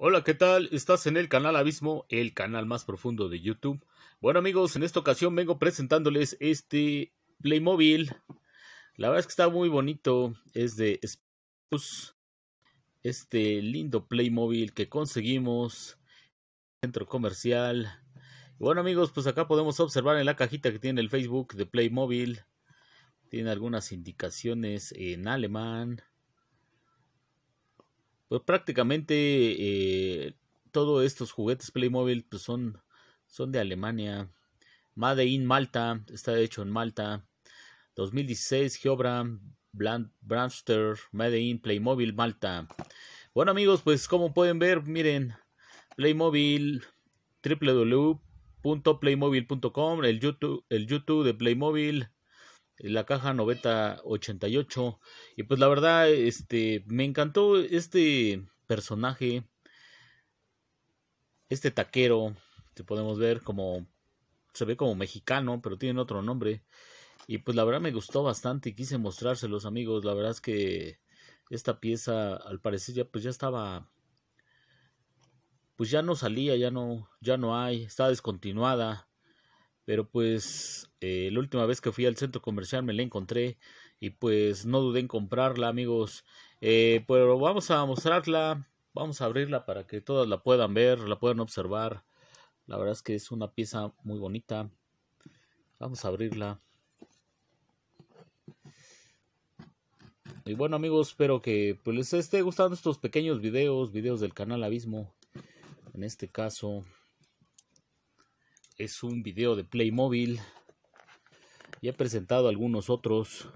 Hola, ¿qué tal? Estás en el canal Abismo, el canal más profundo de YouTube. Bueno amigos, en esta ocasión vengo presentándoles este Playmobil. La verdad es que está muy bonito, es de Este lindo Playmobil que conseguimos. en Centro comercial. Bueno amigos, pues acá podemos observar en la cajita que tiene el Facebook de Playmobil. Tiene algunas indicaciones en alemán pues prácticamente eh, todos estos juguetes Playmobil pues son, son de Alemania. Made in Malta, está hecho en Malta. 2016, Geobra, Brandster, Made in Playmobil Malta. Bueno amigos, pues como pueden ver, miren, Playmobil, www.playmobil.com, el YouTube, el YouTube de Playmobil, la caja 9088 y pues la verdad este me encantó este personaje este taquero que podemos ver como se ve como mexicano pero tiene otro nombre y pues la verdad me gustó bastante y quise mostrárselos amigos la verdad es que esta pieza al parecer ya pues ya estaba pues ya no salía ya no ya no hay está descontinuada pero pues eh, la última vez que fui al centro comercial me la encontré y pues no dudé en comprarla amigos eh, pero vamos a mostrarla vamos a abrirla para que todas la puedan ver la puedan observar la verdad es que es una pieza muy bonita vamos a abrirla Y bueno amigos, espero que pues, les esté gustando estos pequeños videos, videos del canal Abismo. En este caso, es un video de Playmobil. y he presentado algunos otros.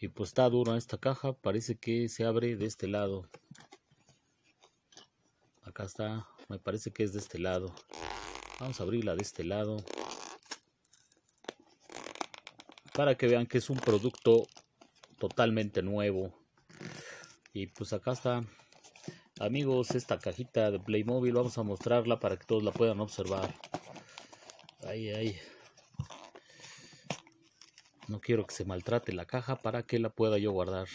Y pues está duro esta caja. Parece que se abre de este lado. Acá está. Me parece que es de este lado. Vamos a abrirla de este lado. Para que vean que es un producto totalmente nuevo. Y pues acá está Amigos, esta cajita de Playmobil vamos a mostrarla para que todos la puedan observar. Ahí, ahí. No quiero que se maltrate la caja para que la pueda yo guardar.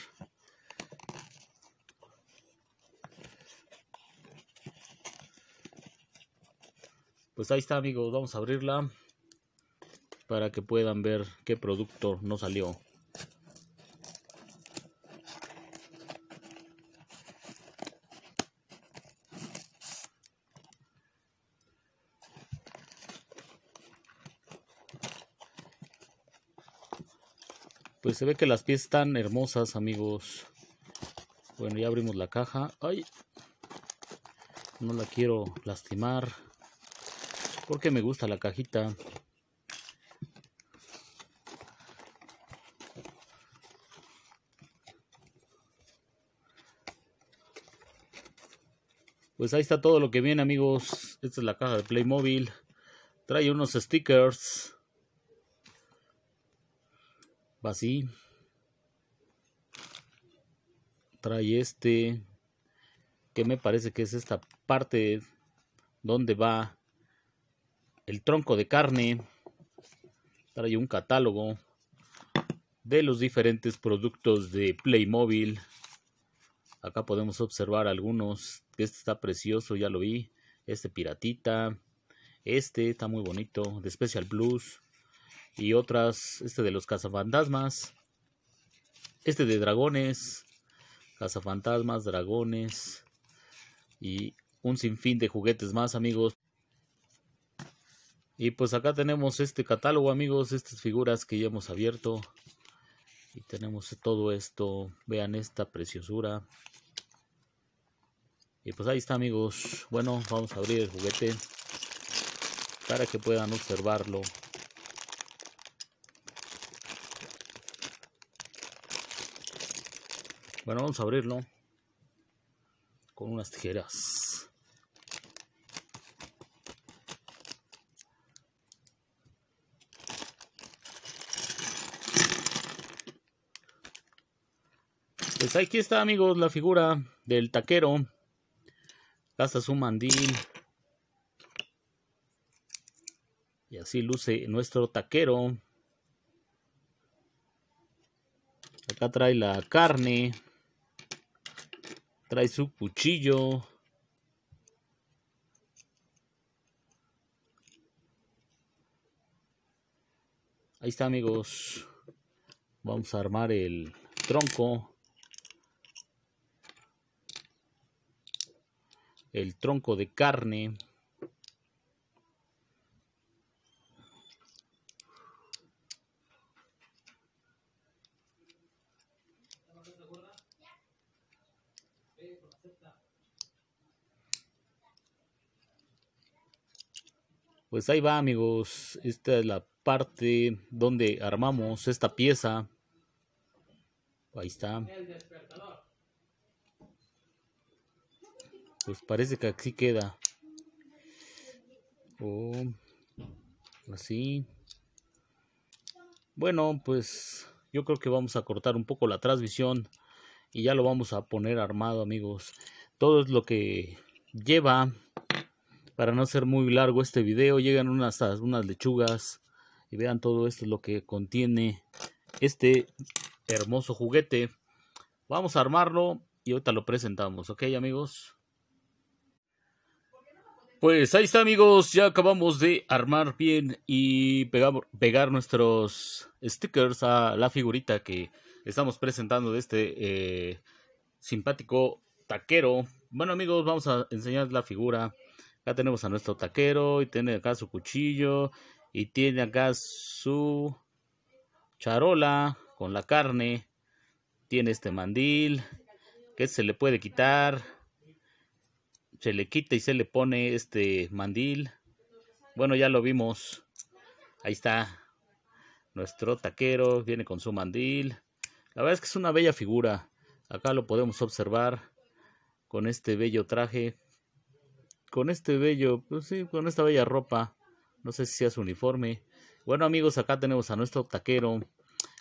Pues ahí está amigos, vamos a abrirla para que puedan ver qué producto no salió. Pues se ve que las piezas están hermosas, amigos. Bueno, ya abrimos la caja. Ay, no la quiero lastimar. Porque me gusta la cajita. Pues ahí está todo lo que viene amigos. Esta es la caja de Playmobil. Trae unos stickers así trae este que me parece que es esta parte donde va el tronco de carne trae un catálogo de los diferentes productos de Playmobil acá podemos observar algunos este está precioso ya lo vi este piratita este está muy bonito de Special Blues y otras, este de los cazafantasmas, este de dragones, cazafantasmas, dragones y un sinfín de juguetes más amigos. Y pues acá tenemos este catálogo amigos, estas figuras que ya hemos abierto. Y tenemos todo esto, vean esta preciosura. Y pues ahí está amigos, bueno vamos a abrir el juguete para que puedan observarlo Bueno, vamos a abrirlo con unas tijeras. Pues aquí está amigos la figura del taquero. casa su mandil. Y así luce nuestro taquero. Acá trae la carne. Trae su cuchillo. Ahí está amigos. Vamos a armar el tronco. El tronco de carne. Pues ahí va amigos, esta es la parte donde armamos esta pieza. Ahí está. Pues parece que así queda. Oh, así. Bueno, pues yo creo que vamos a cortar un poco la transmisión y ya lo vamos a poner armado amigos. Todo es lo que lleva para no ser muy largo este video, llegan unas, unas lechugas y vean todo esto lo que contiene este hermoso juguete. Vamos a armarlo y ahorita lo presentamos, ¿ok amigos? Pues ahí está amigos, ya acabamos de armar bien y pegar nuestros stickers a la figurita que estamos presentando de este eh, simpático taquero. Bueno amigos, vamos a enseñar la figura. Acá tenemos a nuestro taquero y tiene acá su cuchillo y tiene acá su charola con la carne. Tiene este mandil que se le puede quitar. Se le quita y se le pone este mandil. Bueno, ya lo vimos. Ahí está. Nuestro taquero viene con su mandil. La verdad es que es una bella figura. Acá lo podemos observar con este bello traje con este bello, pues sí, con esta bella ropa. No sé si sea su uniforme. Bueno, amigos, acá tenemos a nuestro taquero.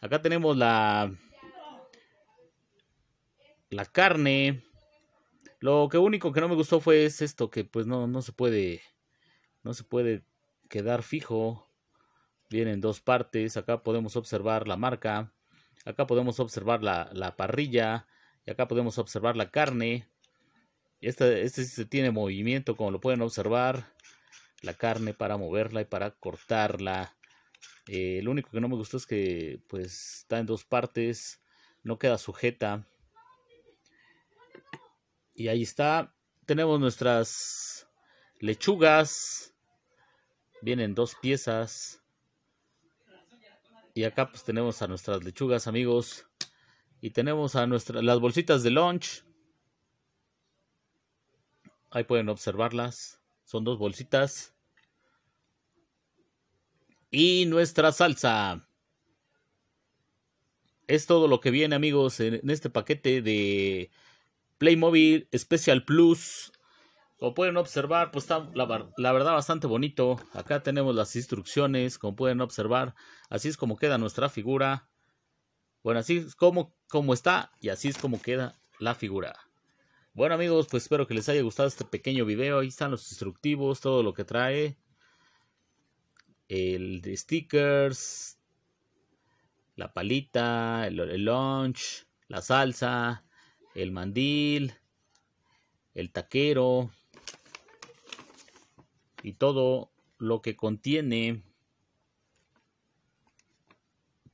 Acá tenemos la la carne. Lo que único que no me gustó fue es esto que pues no se puede no se puede quedar fijo. Vienen en dos partes. Acá podemos observar la marca. Acá podemos observar la, la parrilla. Y acá podemos observar la carne. Este, se tiene movimiento, como lo pueden observar, la carne para moverla y para cortarla. Eh, lo único que no me gustó es que pues está en dos partes, no queda sujeta. Y ahí está, tenemos nuestras lechugas, vienen dos piezas. Y acá pues tenemos a nuestras lechugas amigos. Y tenemos a nuestras las bolsitas de lunch Ahí pueden observarlas. Son dos bolsitas. Y nuestra salsa. Es todo lo que viene, amigos, en este paquete de Playmobil Special Plus. Como pueden observar, pues está la, verdad bastante bonito. Acá tenemos las instrucciones, como pueden observar. Así es como queda nuestra figura. Bueno, así es como, como está y así es como queda la figura. Bueno amigos, pues espero que les haya gustado este pequeño video. Ahí están los instructivos, todo lo que trae. El de stickers, la palita, el, launch la salsa, el mandil, el taquero y todo lo que contiene.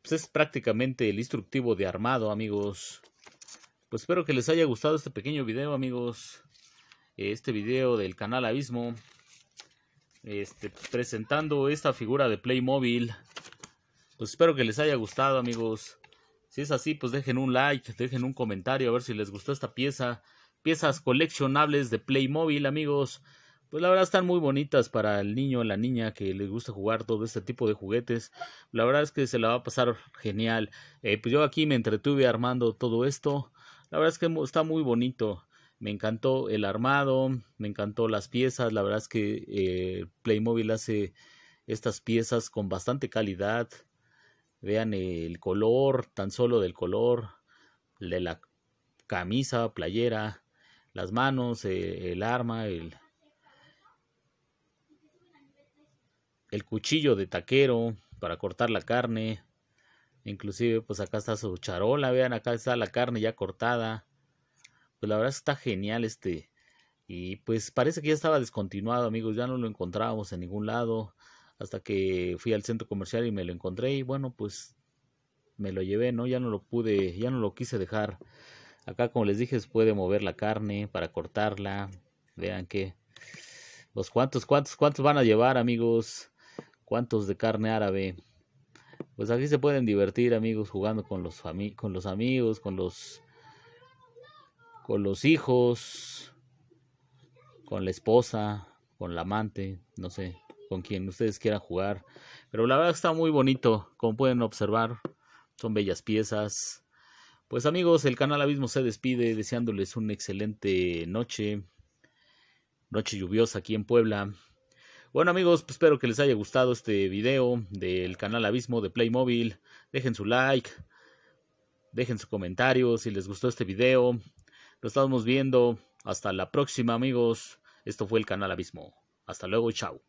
Pues es prácticamente el instructivo de armado amigos. Pues espero que les haya gustado este pequeño video, amigos. Este video del canal Abismo. Este, presentando esta figura de Playmobil. Pues espero que les haya gustado, amigos. Si es así, pues dejen un like, dejen un comentario a ver si les gustó esta pieza. Piezas coleccionables de Playmobil, amigos. Pues la verdad están muy bonitas para el niño, la niña que le gusta jugar todo este tipo de juguetes. La verdad es que se la va a pasar genial. Eh, pues yo aquí me entretuve armando todo esto. La verdad es que está muy bonito. Me encantó el armado, me encantó las piezas. La verdad es que eh, Playmobil hace estas piezas con bastante calidad. Vean el color, tan solo del color, de la camisa, playera, las manos, eh, el arma, el, el cuchillo de taquero para cortar la carne, Inclusive, pues acá está su charola, vean, acá está la carne ya cortada. Pues la verdad está genial este. Y pues parece que ya estaba descontinuado, amigos, ya no lo encontrábamos en ningún lado. Hasta que fui al centro comercial y me lo encontré y bueno, pues me lo llevé, ¿no? Ya no lo pude, ya no lo quise dejar. Acá, como les dije, se puede mover la carne para cortarla. Vean que... Pues cuántos, cuántos, cuántos van a llevar, amigos. Cuántos de carne árabe. Pues aquí se pueden divertir amigos jugando con los, con los amigos, con los, con los hijos, con la esposa, con la amante, no sé, con quien ustedes quieran jugar. Pero la verdad está muy bonito, como pueden observar, son bellas piezas. Pues amigos, el canal Abismo se despide deseándoles una excelente noche, noche lluviosa aquí en Puebla. Bueno amigos, pues, espero que les haya gustado este video del canal Abismo de Playmobil. Dejen su like, dejen su comentario si les gustó este video. Lo estamos viendo. Hasta la próxima amigos. Esto fue el canal Abismo. Hasta luego, chao.